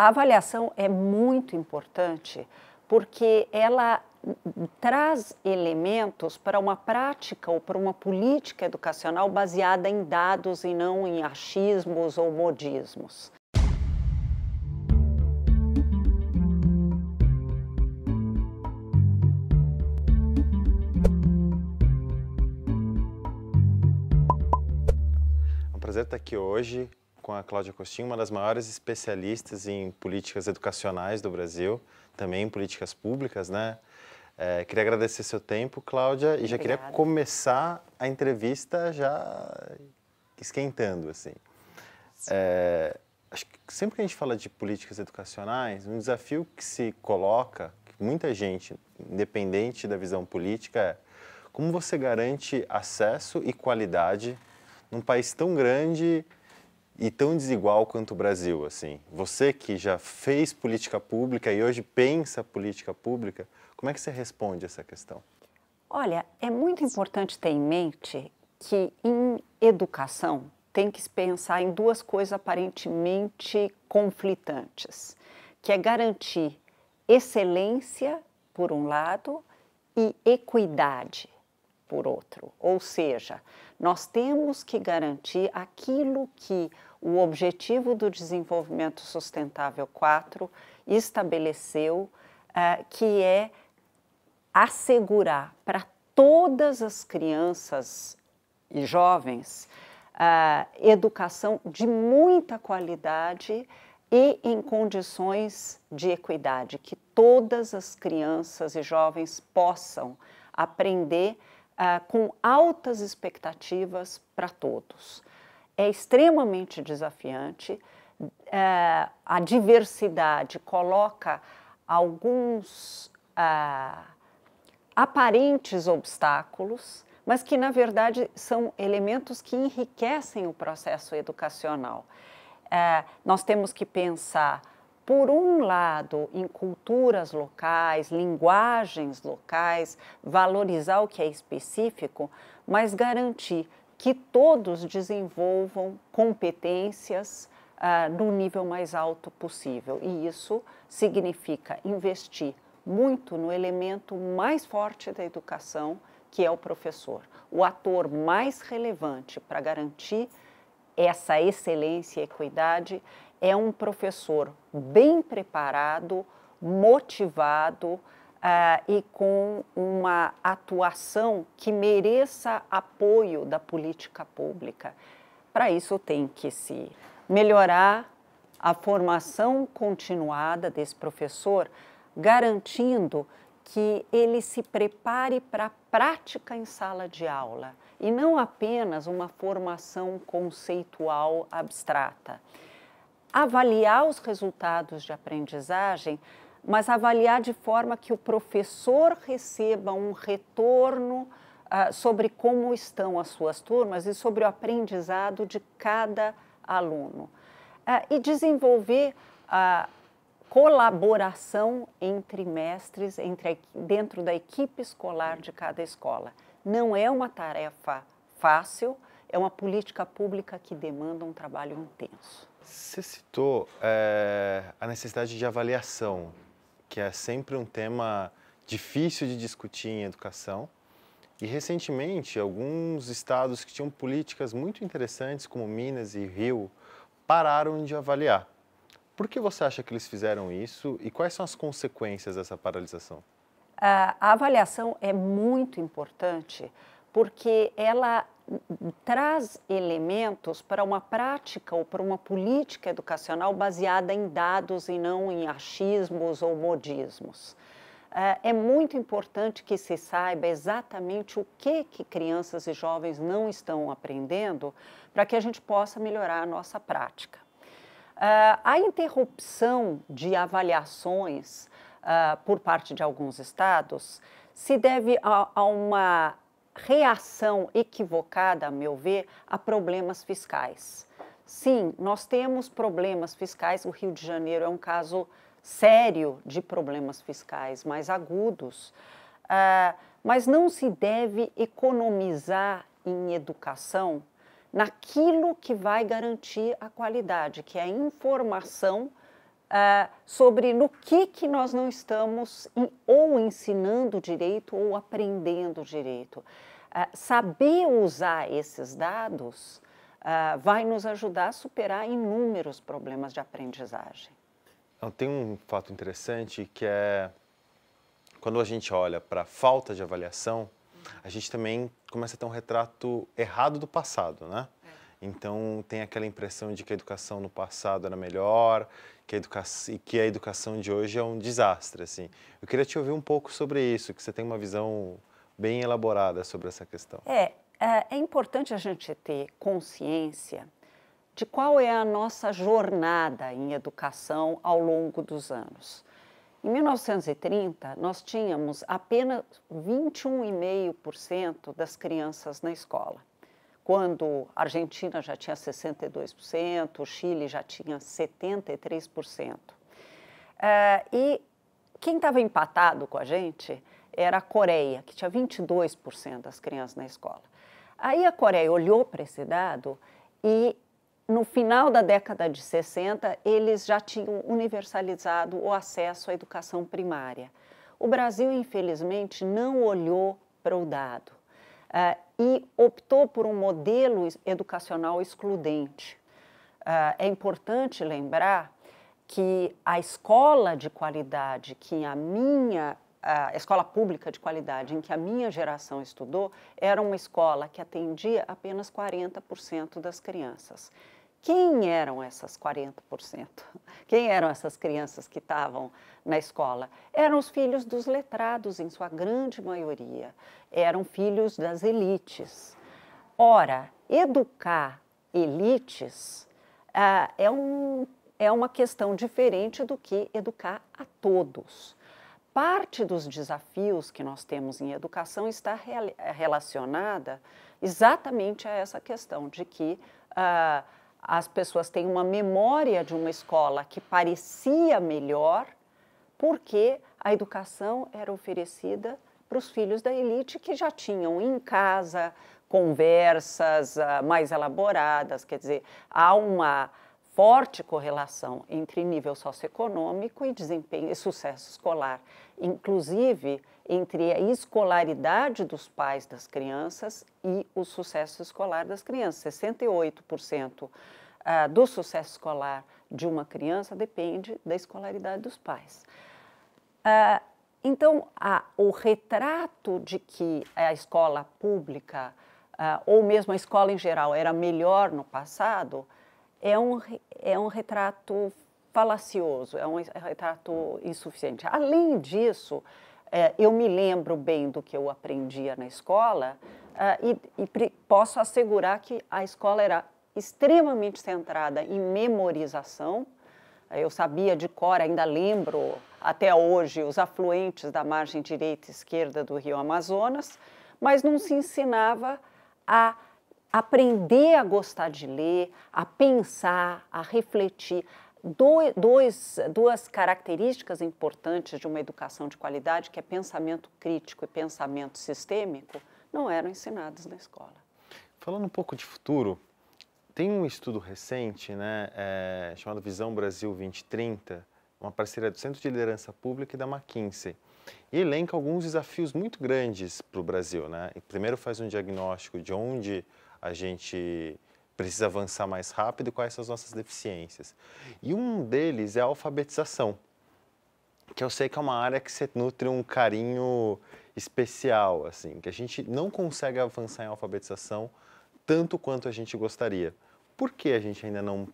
A avaliação é muito importante porque ela traz elementos para uma prática ou para uma política educacional baseada em dados e não em achismos ou modismos. É um prazer estar aqui hoje com a Cláudia Costinho, uma das maiores especialistas em políticas educacionais do Brasil, também em políticas públicas, né? É, queria agradecer seu tempo, Cláudia, e já queria começar a entrevista já esquentando, assim. É, acho que sempre que a gente fala de políticas educacionais, um desafio que se coloca, que muita gente, independente da visão política, é como você garante acesso e qualidade num país tão grande e tão desigual quanto o Brasil, assim. Você que já fez política pública e hoje pensa política pública, como é que você responde essa questão? Olha, é muito importante ter em mente que em educação tem que se pensar em duas coisas aparentemente conflitantes, que é garantir excelência por um lado e equidade por outro. Ou seja, nós temos que garantir aquilo que o Objetivo do Desenvolvimento Sustentável 4 estabeleceu uh, que é assegurar para todas as crianças e jovens uh, educação de muita qualidade e em condições de equidade, que todas as crianças e jovens possam aprender uh, com altas expectativas para todos é extremamente desafiante. É, a diversidade coloca alguns é, aparentes obstáculos, mas que, na verdade, são elementos que enriquecem o processo educacional. É, nós temos que pensar, por um lado, em culturas locais, linguagens locais, valorizar o que é específico, mas garantir que todos desenvolvam competências uh, no nível mais alto possível. E isso significa investir muito no elemento mais forte da educação, que é o professor, o ator mais relevante para garantir essa excelência e equidade é um professor bem preparado, motivado, ah, e com uma atuação que mereça apoio da política pública. Para isso, tem que se melhorar a formação continuada desse professor, garantindo que ele se prepare para a prática em sala de aula e não apenas uma formação conceitual abstrata. Avaliar os resultados de aprendizagem mas avaliar de forma que o professor receba um retorno ah, sobre como estão as suas turmas e sobre o aprendizado de cada aluno. Ah, e desenvolver a ah, colaboração entre mestres, entre a, dentro da equipe escolar de cada escola. Não é uma tarefa fácil, é uma política pública que demanda um trabalho intenso. Você citou é, a necessidade de avaliação que é sempre um tema difícil de discutir em educação. E recentemente, alguns estados que tinham políticas muito interessantes, como Minas e Rio, pararam de avaliar. Por que você acha que eles fizeram isso e quais são as consequências dessa paralisação? Ah, a avaliação é muito importante porque ela traz elementos para uma prática ou para uma política educacional baseada em dados e não em achismos ou modismos. É, é muito importante que se saiba exatamente o que, que crianças e jovens não estão aprendendo para que a gente possa melhorar a nossa prática. É, a interrupção de avaliações é, por parte de alguns estados se deve a, a uma reação equivocada, a meu ver, a problemas fiscais. Sim, nós temos problemas fiscais, o Rio de Janeiro é um caso sério de problemas fiscais mais agudos, ah, mas não se deve economizar em educação naquilo que vai garantir a qualidade, que é a informação ah, sobre no que, que nós não estamos em, ou ensinando direito ou aprendendo direito. Ah, saber usar esses dados ah, vai nos ajudar a superar inúmeros problemas de aprendizagem. Tem um fato interessante que é quando a gente olha para a falta de avaliação, a gente também começa a ter um retrato errado do passado, né? É. Então tem aquela impressão de que a educação no passado era melhor, que a educação, que a educação de hoje é um desastre, assim. Eu queria te ouvir um pouco sobre isso, que você tem uma visão bem elaborada sobre essa questão. É, é, é importante a gente ter consciência de qual é a nossa jornada em educação ao longo dos anos. Em 1930, nós tínhamos apenas 21,5% das crianças na escola, quando a Argentina já tinha 62%, o Chile já tinha 73%. Uh, é, e quem estava empatado com a gente era a Coreia, que tinha 22% das crianças na escola. Aí a Coreia olhou para esse dado e no final da década de 60, eles já tinham universalizado o acesso à educação primária. O Brasil, infelizmente, não olhou para o dado uh, e optou por um modelo educacional excludente. Uh, é importante lembrar que a escola de qualidade que a minha a escola pública de qualidade em que a minha geração estudou era uma escola que atendia apenas 40% das crianças. Quem eram essas 40%? Quem eram essas crianças que estavam na escola? Eram os filhos dos letrados, em sua grande maioria. Eram filhos das elites. Ora, educar elites ah, é, um, é uma questão diferente do que educar a todos parte dos desafios que nós temos em educação está re eh, relacionada exatamente a essa questão de que uh, as pessoas têm uma memória de uma escola que parecia melhor porque a educação era oferecida para os filhos da elite que já tinham em casa conversas uh, mais elaboradas, quer dizer, há uma forte correlação entre nível socioeconômico e desempenho e sucesso escolar, inclusive entre a escolaridade dos pais das crianças e o sucesso escolar das crianças. 68% ah, do sucesso escolar de uma criança depende da escolaridade dos pais. Ah, então, o retrato de que a escola pública ah, ou mesmo a escola em geral era melhor no passado é um, é um retrato falacioso, é, é um retrato insuficiente. Além disso, é, eu me lembro bem do que eu aprendia na escola uh, e, e posso assegurar que a escola era extremamente centrada em memorização. Eu sabia de cor, ainda lembro até hoje, os afluentes da margem direita e esquerda do rio Amazonas, mas não se ensinava a aprender a gostar de ler, a pensar, a refletir. dois, duas características importantes de uma educação de qualidade, que é pensamento crítico e pensamento sistêmico, não eram ensinadas na escola. Falando um pouco de futuro, tem um estudo recente, né, é, chamado Visão Brasil 2030, uma parceria do Centro de Liderança Pública e da McKinsey, e elenca alguns desafios muito grandes para o Brasil. Né? E primeiro faz um diagnóstico de onde a gente precisa avançar mais rápido quais são as nossas deficiências. E um deles é a alfabetização, que eu sei que é uma área que você nutre um carinho especial, assim, que a gente não consegue avançar em alfabetização tanto quanto a gente gostaria. Por que a gente ainda não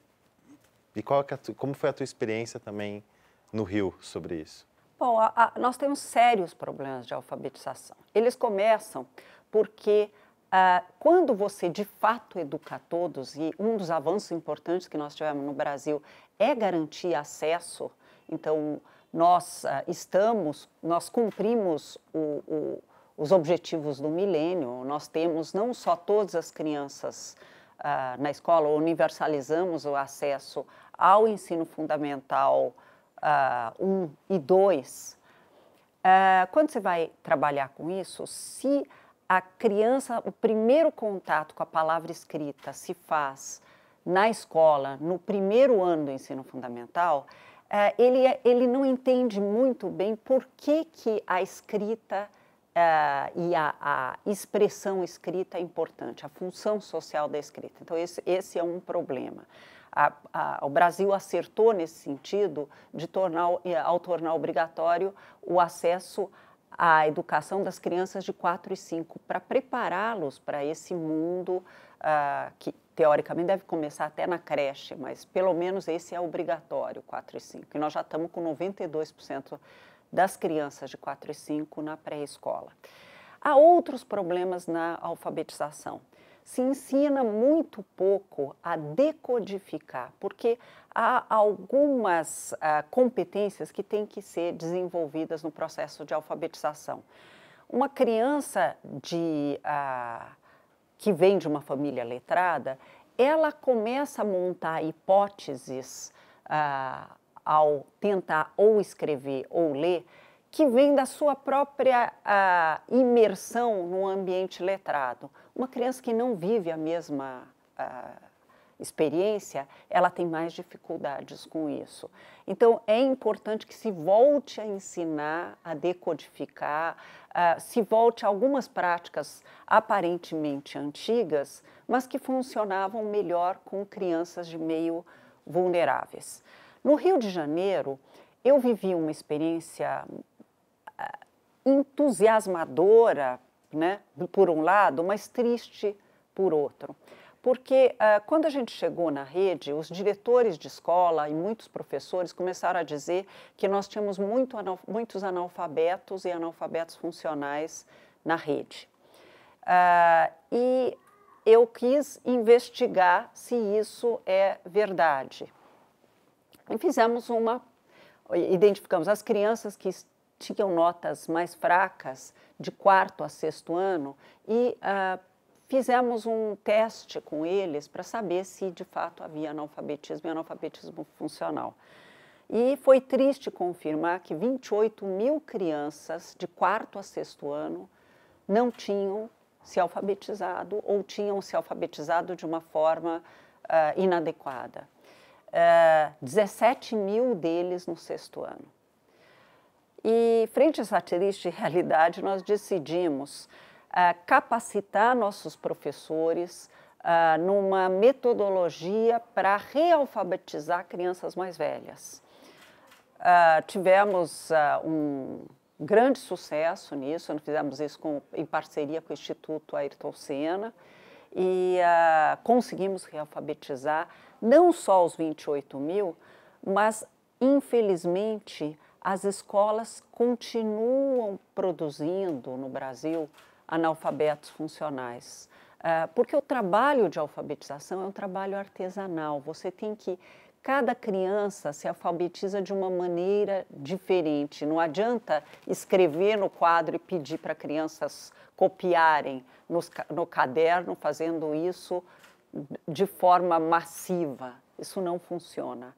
e qual é tu, como foi a tua experiência também no Rio sobre isso? Bom, a, a, nós temos sérios problemas de alfabetização. Eles começam porque ah, quando você de fato educa todos, e um dos avanços importantes que nós tivemos no Brasil é garantir acesso, então nós ah, estamos, nós cumprimos o, o, os objetivos do milênio, nós temos não só todas as crianças Uh, na escola, universalizamos o acesso ao ensino fundamental 1 uh, um e 2. Uh, quando você vai trabalhar com isso, se a criança, o primeiro contato com a palavra escrita se faz na escola, no primeiro ano do ensino fundamental, é, ele, é, ele não entende muito bem por que, que a escrita é, e a, a expressão escrita é importante, a função social da escrita. Então, esse, esse é um problema. A, a, o Brasil acertou nesse sentido de tornar, ao tornar obrigatório o acesso a educação das crianças de 4 e 5, para prepará-los para esse mundo uh, que, teoricamente, deve começar até na creche, mas pelo menos esse é obrigatório, 4 e 5. E nós já estamos com 92% das crianças de 4 e 5 na pré-escola. Há outros problemas na alfabetização se ensina muito pouco a decodificar, porque há algumas ah, competências que têm que ser desenvolvidas no processo de alfabetização. Uma criança de, ah, que vem de uma família letrada, ela começa a montar hipóteses ah, ao tentar ou escrever ou ler que vem da sua própria a, ah, imersão num ambiente letrado. Uma criança que não vive a mesma a, ah, experiência, ela tem mais dificuldades com isso. Então, é importante que se volte a ensinar, a decodificar, a, ah, se volte a algumas práticas aparentemente antigas, mas que funcionavam melhor com crianças de meio vulneráveis. No Rio de Janeiro, eu vivi uma experiência entusiasmadora, né, por um lado, mas triste por outro. Porque uh, quando a gente chegou na rede, os diretores de escola e muitos professores começaram a dizer que nós tínhamos muito analf muitos analfabetos e analfabetos funcionais na rede. Uh, e eu quis investigar se isso é verdade. E fizemos uma. Identificamos as crianças que tinham notas mais fracas, de quarto a sexto ano, e ah, fizemos um teste com eles para saber se de fato havia analfabetismo e analfabetismo funcional. E foi triste confirmar que 28 mil crianças de quarto a sexto ano não tinham se alfabetizado ou tinham se alfabetizado de uma forma ah, inadequada. Uh, ah, 17 mil deles no sexto ano. E, frente a essa triste realidade, nós decidimos eh, capacitar nossos professores eh, numa metodologia para realfabetizar crianças mais velhas. Eh, tivemos um grande sucesso nisso, nós fizemos isso com, em parceria com o Instituto Ayrton Senna e conseguimos realfabetizar não só os 28 mil, mas, infelizmente, as escolas continuam produzindo no Brasil analfabetos funcionais. Ah, porque o trabalho de alfabetização é um trabalho artesanal. Você tem que. Cada criança se alfabetiza de uma maneira diferente. Não adianta escrever no quadro e pedir para crianças copiarem no caderno, fazendo isso de forma massiva. Isso não funciona.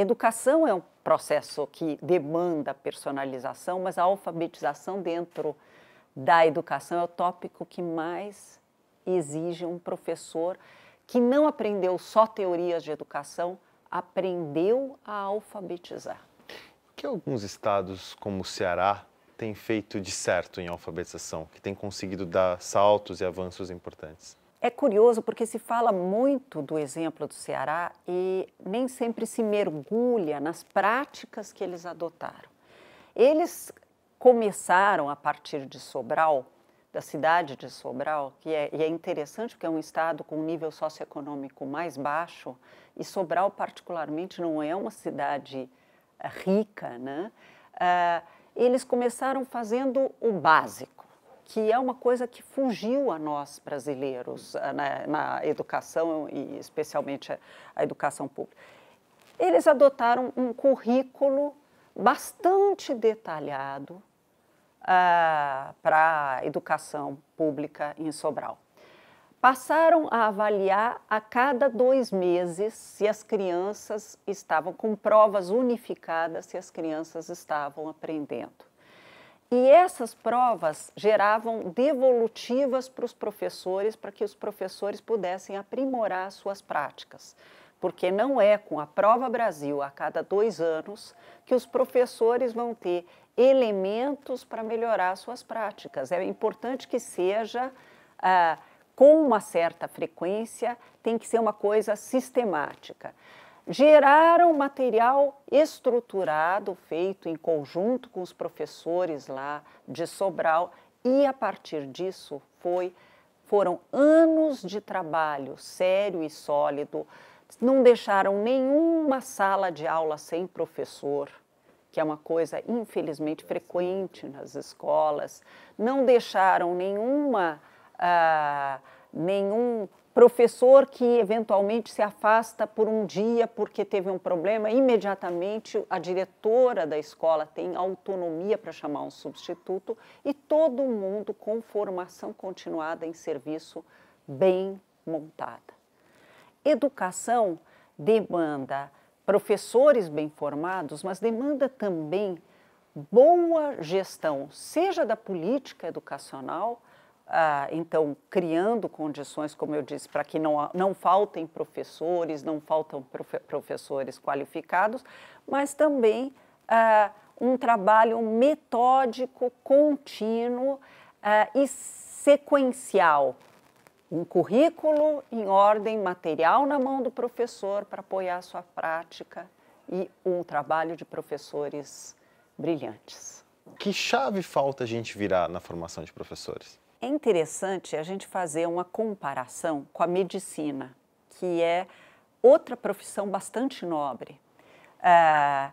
Educação é um processo que demanda personalização, mas a alfabetização dentro da educação é o tópico que mais exige um professor que não aprendeu só teorias de educação, aprendeu a alfabetizar. O que alguns estados, como o Ceará, têm feito de certo em alfabetização, que têm conseguido dar saltos e avanços importantes? É curioso porque se fala muito do exemplo do Ceará e nem sempre se mergulha nas práticas que eles adotaram. Eles começaram a partir de Sobral, da cidade de Sobral, que é, e é interessante porque é um estado com um nível socioeconômico mais baixo, e Sobral, particularmente, não é uma cidade eh, rica, né? Uh, eles começaram fazendo o básico que é uma coisa que fugiu a nós brasileiros eh, né, na educação e especialmente a educação pública. Eles adotaram um currículo bastante detalhado ah, para a educação pública em Sobral. Passaram a avaliar a cada dois meses se as crianças estavam com provas unificadas, se as crianças estavam aprendendo. E essas provas geravam devolutivas para os professores, para que os professores pudessem aprimorar suas práticas. Porque não é com a Prova Brasil a cada dois anos que os professores vão ter elementos para melhorar suas práticas. É importante que seja ah, com uma certa frequência, tem que ser uma coisa sistemática geraram material estruturado, feito em conjunto com os professores lá de Sobral, e a partir disso foi, foram anos de trabalho sério e sólido. Não deixaram nenhuma sala de aula sem professor, que é uma coisa infelizmente frequente nas escolas. Não deixaram nenhuma, ah, nenhum professor que eventualmente se afasta por um dia porque teve um problema, imediatamente a diretora da escola tem autonomia para chamar um substituto e todo mundo com formação continuada em serviço bem montada. Educação demanda professores bem formados, mas demanda também boa gestão, seja da política educacional, ah, então criando condições, como eu disse, para que não, não faltem professores, não faltam professores qualificados, mas também ah, um trabalho metódico, contínuo ah, e sequencial. Um currículo em ordem, material na mão do professor para apoiar a sua prática e um trabalho de professores brilhantes. Que chave falta a gente virar na formação de professores? É interessante a gente fazer uma comparação com a medicina, que é outra profissão bastante nobre. Ah,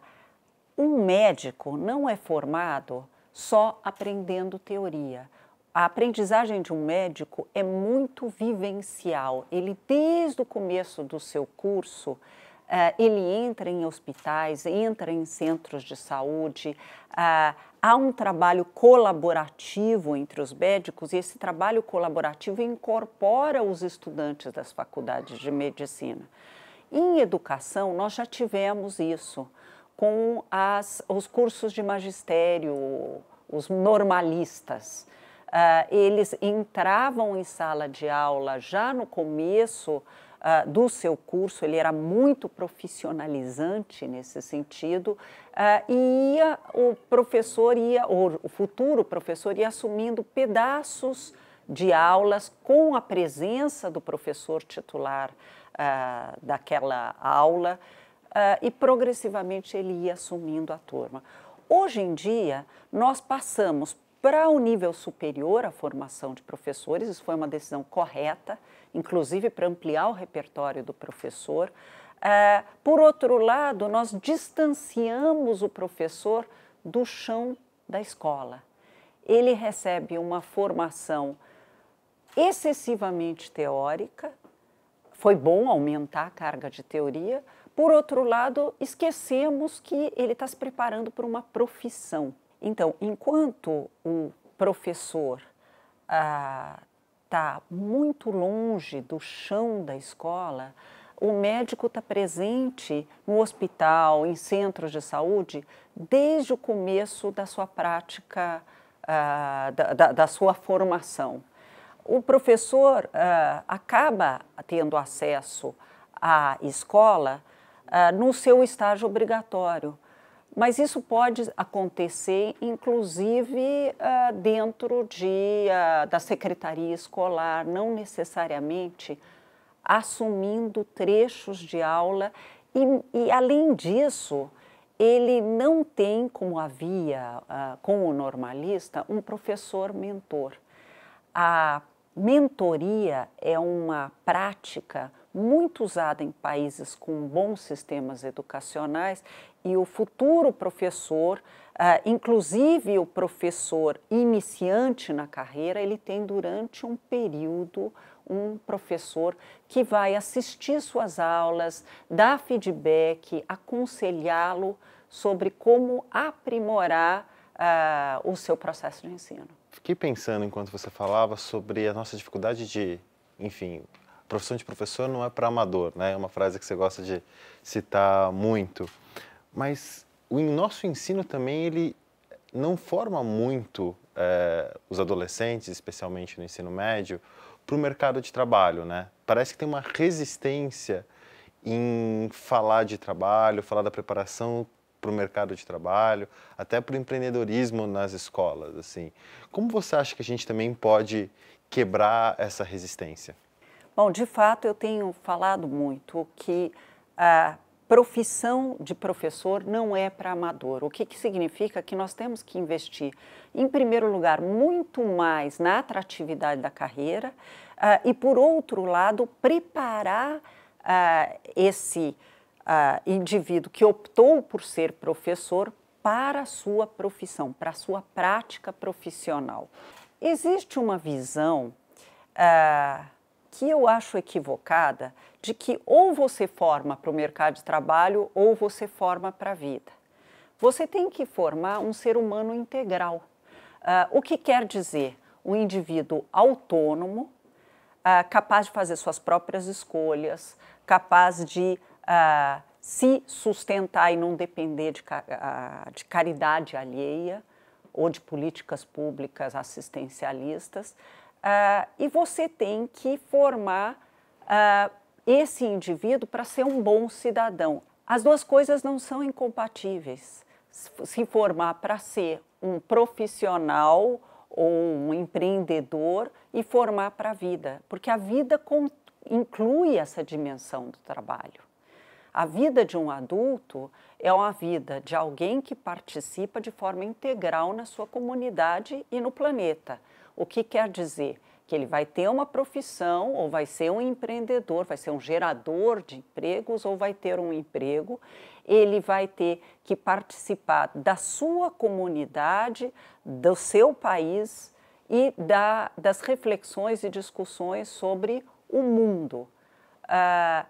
um médico não é formado só aprendendo teoria. A aprendizagem de um médico é muito vivencial. Ele, desde o começo do seu curso, é, ele entra em hospitais, entra em centros de saúde, é, há um trabalho colaborativo entre os médicos e esse trabalho colaborativo incorpora os estudantes das faculdades de medicina. Em educação, nós já tivemos isso com as, os cursos de magistério, os normalistas. Uh, eles entravam em sala de aula já no começo uh, do seu curso, ele era muito profissionalizante nesse sentido, uh, e ia, o professor ia, ou o futuro professor ia assumindo pedaços de aulas com a presença do professor titular uh, daquela aula, e progressivamente ele ia assumindo a turma. Hoje em dia, nós passamos para o um nível superior, a formação de professores, isso foi uma decisão correta, inclusive para ampliar o repertório do professor. É, por outro lado, nós distanciamos o professor do chão da escola. Ele recebe uma formação excessivamente teórica, foi bom aumentar a carga de teoria, por outro lado, esquecemos que ele está se preparando para uma profissão então, enquanto o professor está ah, tá muito longe do chão da escola, o médico está presente no hospital, em centros de saúde, desde o começo da sua prática, ah, da, da, da, sua formação. O professor ah, acaba tendo acesso à escola ah, no seu estágio obrigatório, mas isso pode acontecer, inclusive, ah, dentro de, ah, da secretaria escolar, não necessariamente assumindo trechos de aula. E, e além disso, ele não tem, como havia ah, com o normalista, um professor mentor. A mentoria é uma prática muito usada em países com bons sistemas educacionais e o futuro professor, ah, inclusive o professor iniciante na carreira, ele tem durante um período um professor que vai assistir suas aulas, dar feedback, aconselhá-lo sobre como aprimorar uh, o seu processo de ensino. Fiquei pensando enquanto você falava sobre a nossa dificuldade de, enfim, profissão de professor não é para amador, né? É uma frase que você gosta de citar muito. Mas o nosso ensino também ele não forma muito é, os adolescentes, especialmente no ensino médio, para o mercado de trabalho, né? Parece que tem uma resistência em falar de trabalho, falar da preparação para o mercado de trabalho, até para o empreendedorismo nas escolas, assim. Como você acha que a gente também pode quebrar essa resistência? Bom, de fato, eu tenho falado muito que a profissão de professor não é para amador. O que, que significa que nós temos que investir, em primeiro lugar, muito mais na atratividade da carreira uh, e, por outro lado, preparar uh, esse uh, indivíduo que optou por ser professor para a sua profissão, para a sua prática profissional. Existe uma visão que eu acho equivocada de que ou você forma para o mercado de trabalho ou você forma para a vida. Você tem que formar um ser humano integral. Uh, o que quer dizer? Um indivíduo autônomo, uh, capaz de fazer suas próprias escolhas, capaz de uh, se sustentar e não depender de, de caridade alheia ou de políticas públicas assistencialistas. Uh, e você tem que formar uh, esse indivíduo para ser um bom cidadão. As duas coisas não são incompatíveis. Se formar para ser um profissional ou um empreendedor e formar para a vida, porque a vida inclui essa dimensão do trabalho. A vida de um adulto é uma vida de alguém que participa de forma integral na sua comunidade e no planeta o que quer dizer? Que ele vai ter uma profissão, ou vai ser um empreendedor, vai ser um gerador de empregos, ou vai ter um emprego. Ele vai ter que participar da sua comunidade, do seu país e da, das reflexões e discussões sobre o mundo. Ah,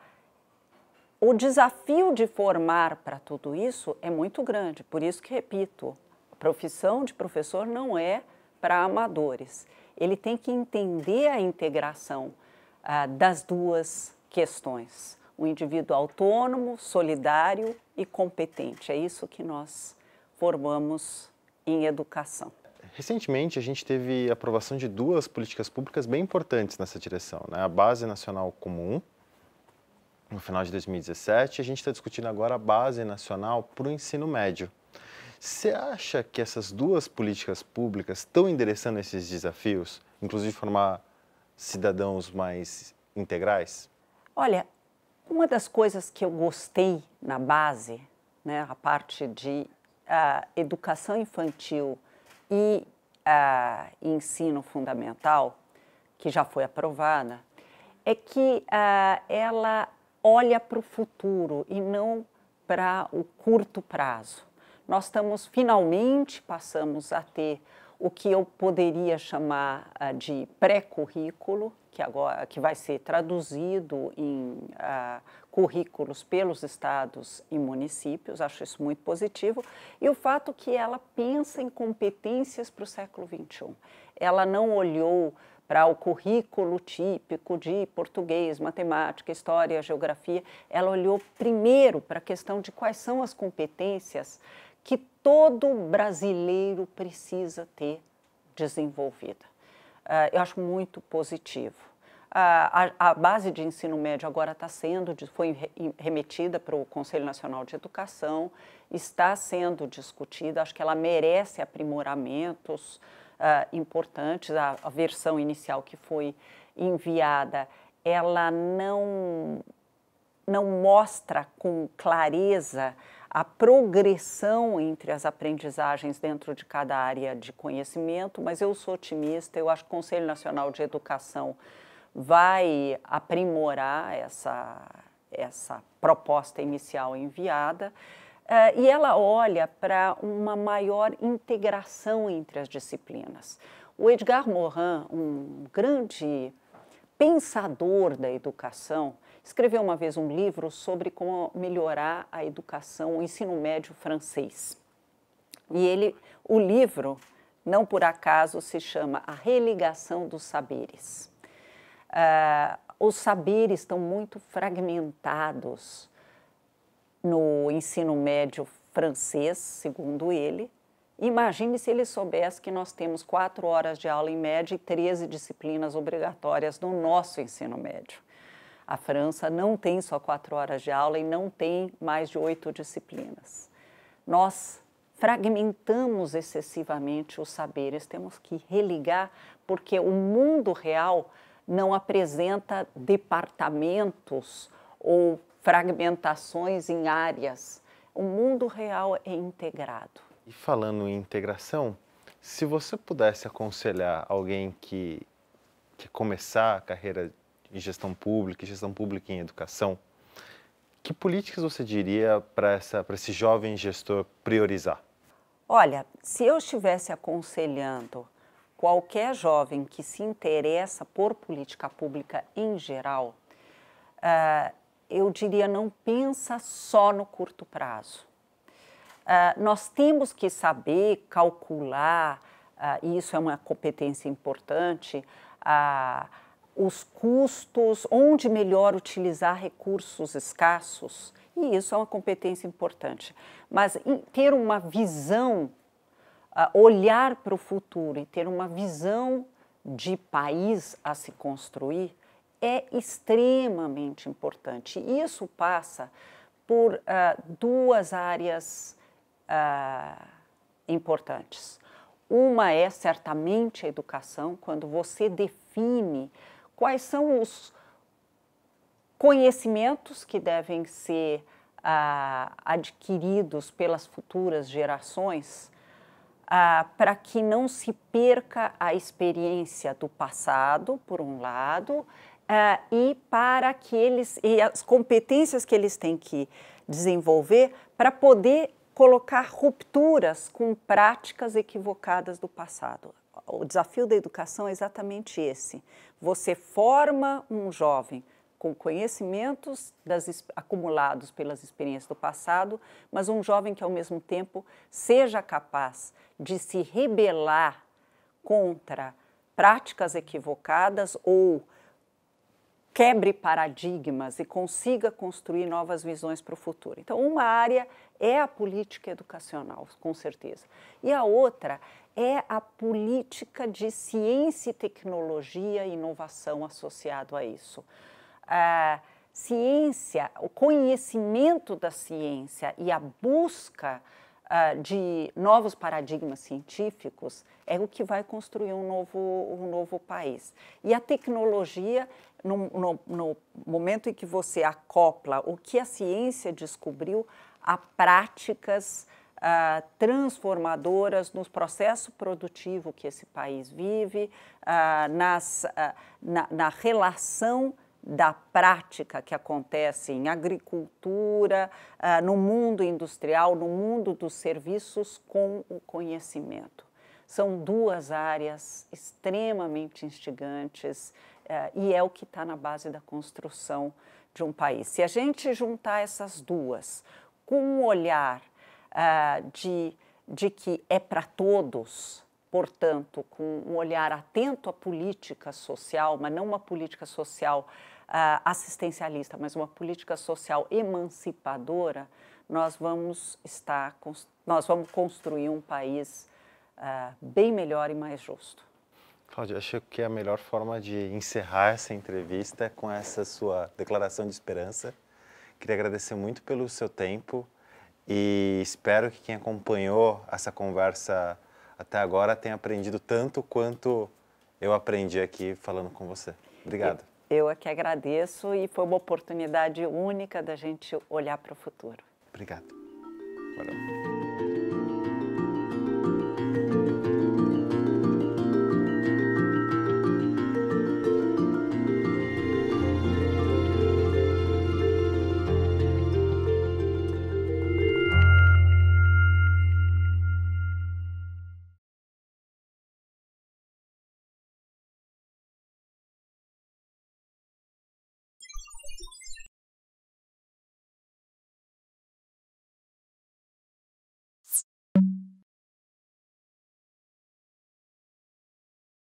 o desafio de formar para tudo isso é muito grande, por isso que repito, a profissão de professor não é para amadores. Ele tem que entender a integração ah, das duas questões. O indivíduo autônomo, solidário e competente. É isso que nós formamos em educação. Recentemente, a gente teve aprovação de duas políticas públicas bem importantes nessa direção. Né? A Base Nacional Comum, no final de 2017, a gente está discutindo agora a Base Nacional para o Ensino Médio. Você acha que essas duas políticas públicas estão endereçando esses desafios, inclusive formar cidadãos mais integrais? Olha, uma das coisas que eu gostei na base, né, a parte de uh, educação infantil e uh, ensino fundamental, que já foi aprovada, é que uh, ela olha para o futuro e não para o curto prazo nós estamos finalmente passamos a ter o que eu poderia chamar ah, de pré-currículo, que agora que vai ser traduzido em uh, currículos pelos estados e municípios, acho isso muito positivo, e o fato que ela pensa em competências para o século XXI. Ela não olhou para o currículo típico de português, matemática, história, geografia, ela olhou primeiro para a questão de quais são as competências todo brasileiro precisa ter desenvolvida. Uh, eu acho muito positivo. Uh, a, a, base de ensino médio agora está sendo, foi remetida para o Conselho Nacional de Educação, está sendo discutida, acho que ela merece aprimoramentos uh, importantes. A, a versão inicial que foi enviada, ela não, não mostra com clareza a progressão entre as aprendizagens dentro de cada área de conhecimento, mas eu sou otimista, eu acho que o Conselho Nacional de Educação vai aprimorar essa, essa proposta inicial enviada. Uh, e ela olha para uma maior integração entre as disciplinas. O Edgar Morin, um grande pensador da educação, escreveu uma vez um livro sobre como melhorar a educação, o ensino médio francês. E ele, o livro, não por acaso, se chama A Religação dos Saberes. Uh, os saberes estão muito fragmentados no ensino médio francês, segundo ele. Imagine se ele soubesse que nós temos quatro horas de aula em média e 13 disciplinas obrigatórias no nosso ensino médio. A França não tem só quatro horas de aula e não tem mais de oito disciplinas. Nós fragmentamos excessivamente os saberes, temos que religar, porque o mundo real não apresenta departamentos ou fragmentações em áreas. O mundo real é integrado. E falando em integração, se você pudesse aconselhar alguém que quer começar a carreira em gestão pública, em gestão pública em educação, que políticas você diria para esse jovem gestor priorizar? Olha, se eu estivesse aconselhando qualquer jovem que se interessa por política pública em geral, uh, eu diria não pensa só no curto prazo. Uh, nós temos que saber calcular, uh, e isso é uma competência importante, a os custos, onde melhor utilizar recursos escassos. E isso é uma competência importante. Mas ter uma visão, ah, olhar para o futuro e ter uma visão de país a se construir é extremamente importante. E isso passa por ah, duas áreas ah, importantes. Uma é certamente a educação, quando você define quais são os conhecimentos que devem ser ah, adquiridos pelas futuras gerações ah, para que não se perca a experiência do passado, por um lado, ah, e para que eles e as competências que eles têm que desenvolver para poder colocar rupturas com práticas equivocadas do passado o desafio da educação é exatamente esse. Você forma um jovem com conhecimentos das, acumulados pelas experiências do passado, mas um jovem que, ao mesmo tempo, seja capaz de se rebelar contra práticas equivocadas ou quebre paradigmas e consiga construir novas visões para o futuro. Então, uma área é a política educacional, com certeza. E a outra é a política de ciência e tecnologia e inovação associado a isso. A ciência, o conhecimento da ciência e a busca uh, de novos paradigmas científicos é o que vai construir um novo, um novo país. E a tecnologia, no, no, no momento em que você acopla o que a ciência descobriu a práticas ah, transformadoras no processo produtivo que esse país vive, ah, nas, ah, na, na relação da prática que acontece em agricultura, no mundo industrial, no mundo dos serviços com o conhecimento. São duas áreas extremamente instigantes eh, e é o que está na base da construção de um país. Se a gente juntar essas duas com um olhar ah, de, de que é para todos, portanto, com um olhar atento à política social, mas não uma política social uh, assistencialista, mas uma política social emancipadora, nós vamos estar nós vamos construir um país uh, bem melhor e mais justo. Cláudia, acho que a melhor forma de encerrar essa entrevista é com essa sua declaração de esperança. Queria agradecer muito pelo seu tempo, e espero que quem acompanhou essa conversa até agora tenha aprendido tanto quanto eu aprendi aqui falando com você. Obrigado. Eu é que agradeço e foi uma oportunidade única da gente olhar para o futuro. Obrigado. Valeu.